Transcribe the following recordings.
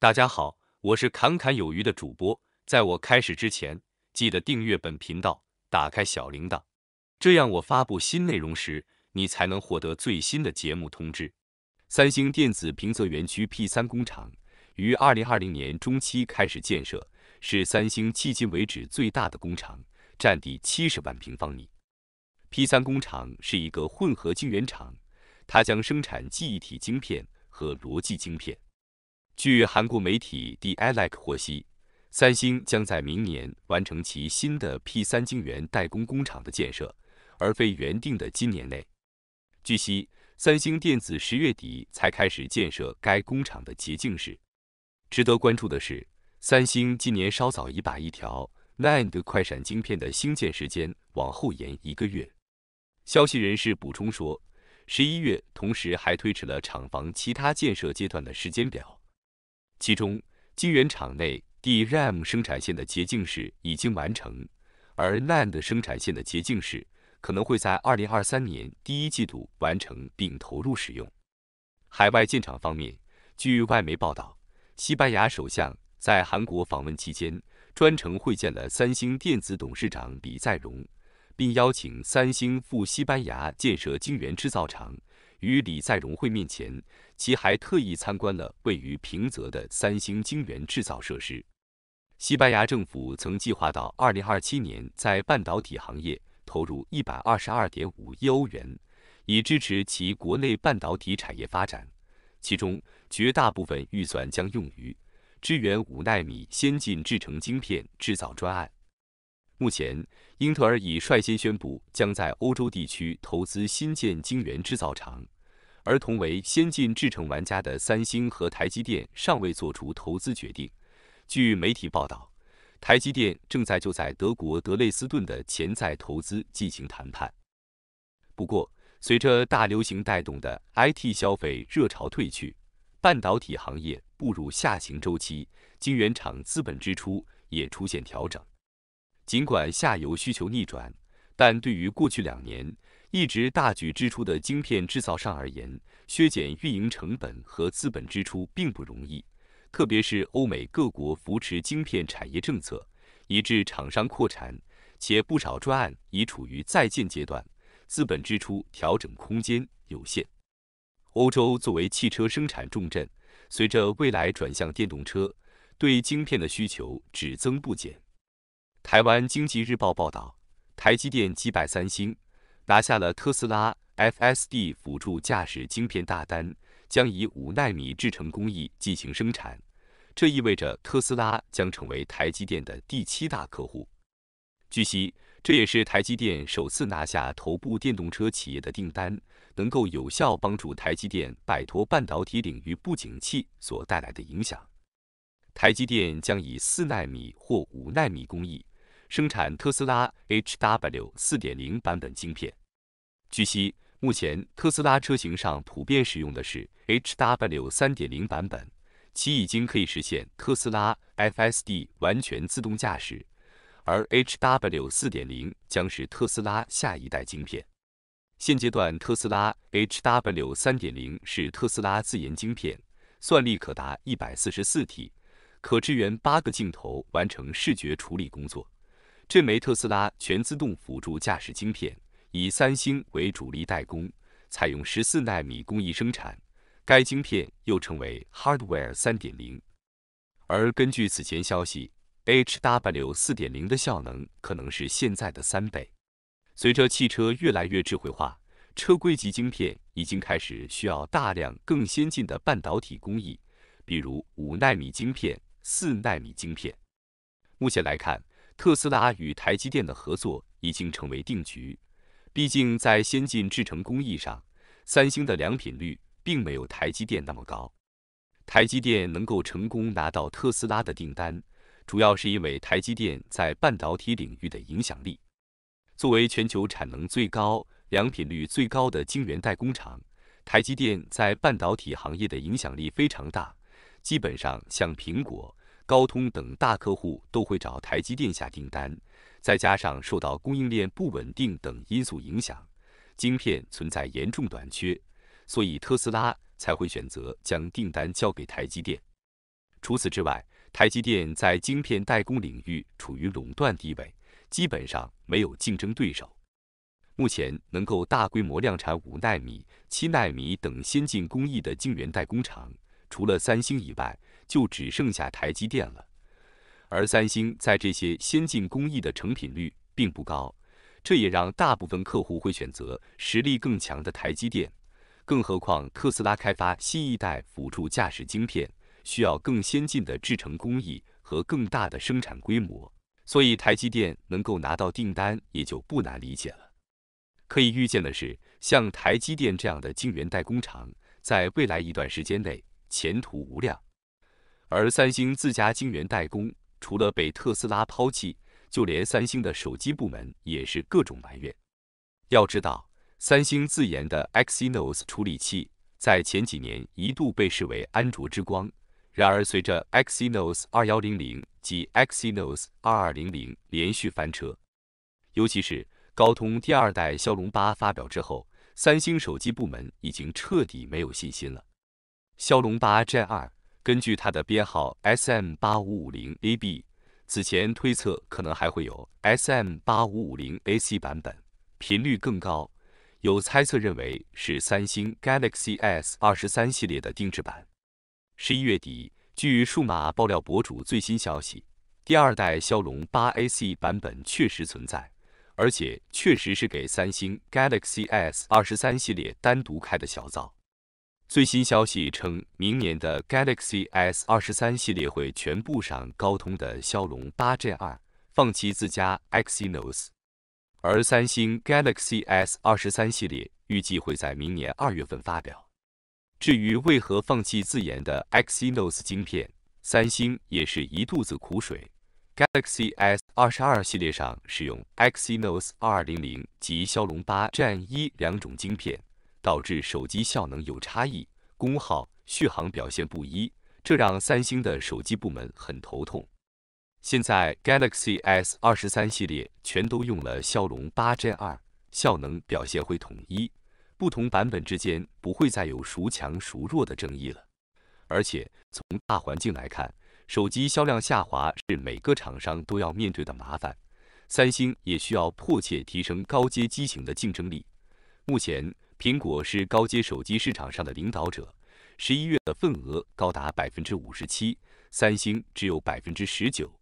大家好，我是侃侃有余的主播。在我开始之前，记得订阅本频道，打开小铃铛，这样我发布新内容时，你才能获得最新的节目通知。三星电子平泽园区 P3 工厂于2020年中期开始建设，是三星迄今为止最大的工厂，占地70万平方米。P3 工厂是一个混合晶圆厂，它将生产记忆体晶片和逻辑晶片。据韩国媒体 The e l e c 获悉，三星将在明年完成其新的 P3 晶圆代工工厂的建设，而非原定的今年内。据悉，三星电子十月底才开始建设该工厂的洁净室。值得关注的是，三星今年稍早已把一条 NAND 快闪晶片的兴建时间往后延一个月。消息人士补充说，十一月同时还推迟了厂房其他建设阶段的时间表。其中，晶圆厂内 DRAM 生产线的洁净室已经完成，而 NAND 生产线的洁净室可能会在2023年第一季度完成并投入使用。海外建厂方面，据外媒报道，西班牙首相在韩国访问期间专程会见了三星电子董事长李在镕，并邀请三星赴西班牙建设晶圆制造厂。与李在镕会面前，其还特意参观了位于平泽的三星晶圆制造设施。西班牙政府曾计划到2027年在半导体行业投入122.5亿欧元，以支持其国内半导体产业发展。其中，绝大部分预算将用于支援五纳米先进制程晶片制造专案。目前，英特尔已率先宣布将在欧洲地区投资新建晶圆制造厂。而同为先进制程玩家的三星和台积电尚未做出投资决定。据媒体报道，台积电正在就在德国德累斯顿的潜在投资进行谈判。不过，随着大流行带动的 IT 消费热潮退去，半导体行业步入下行周期，晶圆厂资本支出也出现调整。尽管下游需求逆转。但对于过去两年一直大举支出的晶片制造商而言，削减运营成本和资本支出并不容易。特别是欧美各国扶持晶片产业政策，以致厂商扩产，且不少专案已处于在建阶段，资本支出调整空间有限。欧洲作为汽车生产重镇，随着未来转向电动车，对晶片的需求只增不减。台湾经济日报报道。台积电击败三星，拿下了特斯拉 FSD 辅助驾驶晶片大单，将以五纳米制程工艺进行生产。这意味着特斯拉将成为台积电的第七大客户。据悉，这也是台积电首次拿下头部电动车企业的订单，能够有效帮助台积电摆脱半导体领域不景气所带来的影响。台积电将以四纳米或五纳米工艺。生产特斯拉 HW 四点零版本晶片。据悉，目前特斯拉车型上普遍使用的是 HW 三点零版本，其已经可以实现特斯拉 FSD 完全自动驾驶。而 HW 四点零将是特斯拉下一代晶片。现阶段，特斯拉 HW 三点零是特斯拉自研晶片，算力可达一百四十四 T，可支援八个镜头完成视觉处理工作。这枚特斯拉全自动辅助驾驶晶片以三星为主力代工，采用十四纳米工艺生产。该晶片又称为 Hardware 3.0。而根据此前消息，HW 4.0的效能可能是现在的三倍。随着汽车越来越智慧化，车规级晶片已经开始需要大量更先进的半导体工艺，比如五纳米晶片、四纳米晶片。目前来看，特斯拉与台积电的合作已经成为定局。毕竟在先进制程工艺上，三星的良品率并没有台积电那么高。台积电能够成功拿到特斯拉的订单，主要是因为台积电在半导体领域的影响力。作为全球产能最高、良品率最高的晶圆代工厂，台积电在半导体行业的影响力非常大。基本上，像苹果。高通等大客户都会找台积电下订单，再加上受到供应链不稳定等因素影响，晶片存在严重短缺，所以特斯拉才会选择将订单交给台积电。除此之外，台积电在晶片代工领域处于垄断地位，基本上没有竞争对手。目前能够大规模量产五纳米、七纳米等先进工艺的晶圆代工厂，除了三星以外。就只剩下台积电了，而三星在这些先进工艺的成品率并不高，这也让大部分客户会选择实力更强的台积电。更何况特斯拉开发新一代辅助驾驶晶片需要更先进的制成工艺和更大的生产规模，所以台积电能够拿到订单也就不难理解了。可以预见的是，像台积电这样的晶圆代工厂，在未来一段时间内前途无量。而三星自家晶圆代工，除了被特斯拉抛弃，就连三星的手机部门也是各种埋怨。要知道，三星自研的 Exynos 处理器在前几年一度被视为安卓之光，然而随着 Exynos 2100及 Exynos 2200连续翻车，尤其是高通第二代骁龙八发表之后，三星手机部门已经彻底没有信心了。骁龙八 Gen 2。根据它的编号 SM 八五五零 AB，此前推测可能还会有 SM 八五五零 AC 版本，频率更高。有猜测认为是三星 Galaxy S 二十三系列的定制版。十一月底，据数码爆料博主最新消息，第二代骁龙八 AC 版本确实存在，而且确实是给三星 Galaxy S 二十三系列单独开的小灶。最新消息称，明年的 Galaxy S 二十三系列会全部上高通的骁龙八 Gen 二，放弃自家 Exynos。而三星 Galaxy S 二十三系列预计会在明年二月份发表。至于为何放弃自研的 Exynos 芯片，三星也是一肚子苦水。Galaxy S 二十二系列上使用 Exynos 二二零零及骁龙八 Gen 一两种芯片。导致手机效能有差异，功耗、续航表现不一，这让三星的手机部门很头痛。现在 Galaxy S 二十三系列全都用了骁龙八 Gen 二，效能表现会统一，不同版本之间不会再有孰强孰弱的争议了。而且从大环境来看，手机销量下滑是每个厂商都要面对的麻烦，三星也需要迫切提升高阶机型的竞争力。目前。苹果是高阶手机市场上的领导者，十一月的份额高达百分之五十七，三星只有百分之十九。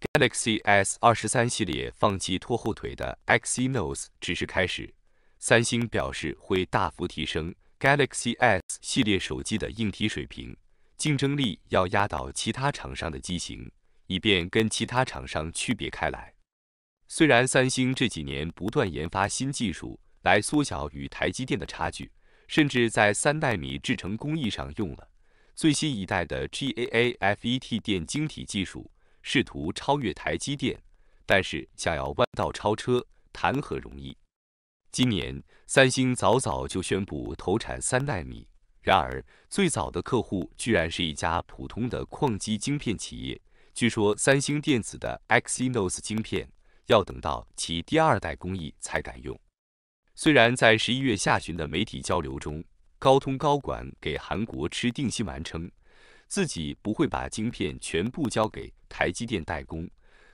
Galaxy S 二十三系列放弃拖后腿的 Exynos 只是开始。三星表示会大幅提升 Galaxy S 系列手机的硬体水平，竞争力要压倒其他厂商的机型，以便跟其他厂商区别开来。虽然三星这几年不断研发新技术。来缩小与台积电的差距，甚至在三纳米制程工艺上用了最新一代的 GAA FET 电晶体技术，试图超越台积电。但是想要弯道超车，谈何容易？今年三星早早就宣布投产三纳米，然而最早的客户居然是一家普通的矿机晶片企业。据说三星电子的 Exynos 晶片要等到其第二代工艺才敢用。虽然在十一月下旬的媒体交流中，高通高管给韩国吃定心丸，称自己不会把晶片全部交给台积电代工，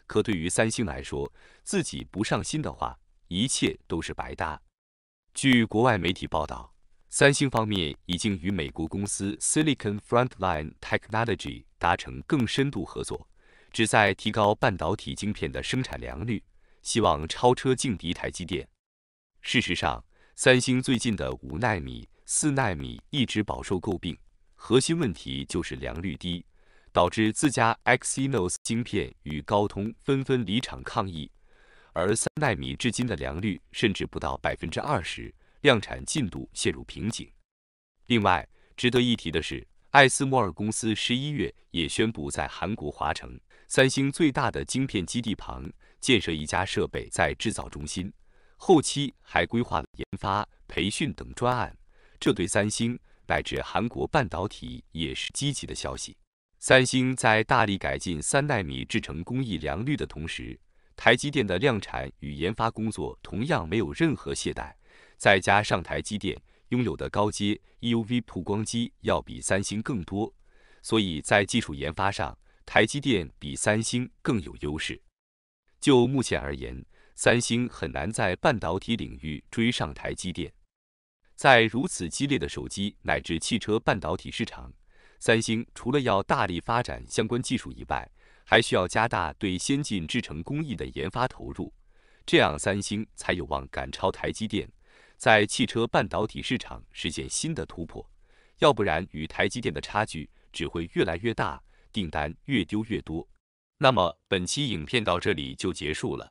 可对于三星来说，自己不上心的话，一切都是白搭。据国外媒体报道，三星方面已经与美国公司 Silicon Frontline Technology 达成更深度合作，旨在提高半导体晶片的生产良率，希望超车劲敌台积电。事实上，三星最近的五纳米、四纳米一直饱受诟病，核心问题就是良率低，导致自家 Exynos 芯片与高通纷纷离场抗议。而三纳米至今的良率甚至不到百分之二十，量产进度陷入瓶颈。另外，值得一提的是，艾斯摩尔公司十一月也宣布在韩国华城三星最大的晶片基地旁建设一家设备再制造中心。后期还规划了研发、培训等专案，这对三星乃至韩国半导体也是积极的消息。三星在大力改进三纳米制程工艺良率的同时，台积电的量产与研发工作同样没有任何懈怠。再加上台积电拥有的高阶 EUV 曝光机要比三星更多，所以在技术研发上，台积电比三星更有优势。就目前而言。三星很难在半导体领域追上台积电。在如此激烈的手机乃至汽车半导体市场，三星除了要大力发展相关技术以外，还需要加大对先进制程工艺的研发投入，这样三星才有望赶超台积电，在汽车半导体市场实现新的突破。要不然，与台积电的差距只会越来越大，订单越丢越多。那么，本期影片到这里就结束了。